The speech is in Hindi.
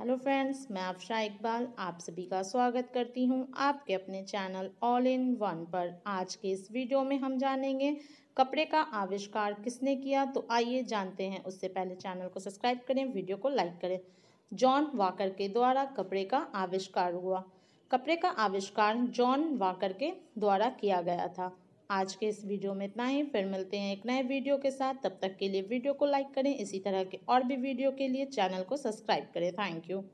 हेलो फ्रेंड्स मैं अफशा इकबाल आप सभी का स्वागत करती हूं आपके अपने चैनल ऑल इन वन पर आज के इस वीडियो में हम जानेंगे कपड़े का आविष्कार किसने किया तो आइए जानते हैं उससे पहले चैनल को सब्सक्राइब करें वीडियो को लाइक करें जॉन वाकर के द्वारा कपड़े का आविष्कार हुआ कपड़े का आविष्कार जॉन वाकर के द्वारा किया गया था आज के इस वीडियो में इतना ही फिर मिलते हैं एक नए वीडियो के साथ तब तक के लिए वीडियो को लाइक करें इसी तरह के और भी वीडियो के लिए चैनल को सब्सक्राइब करें थैंक यू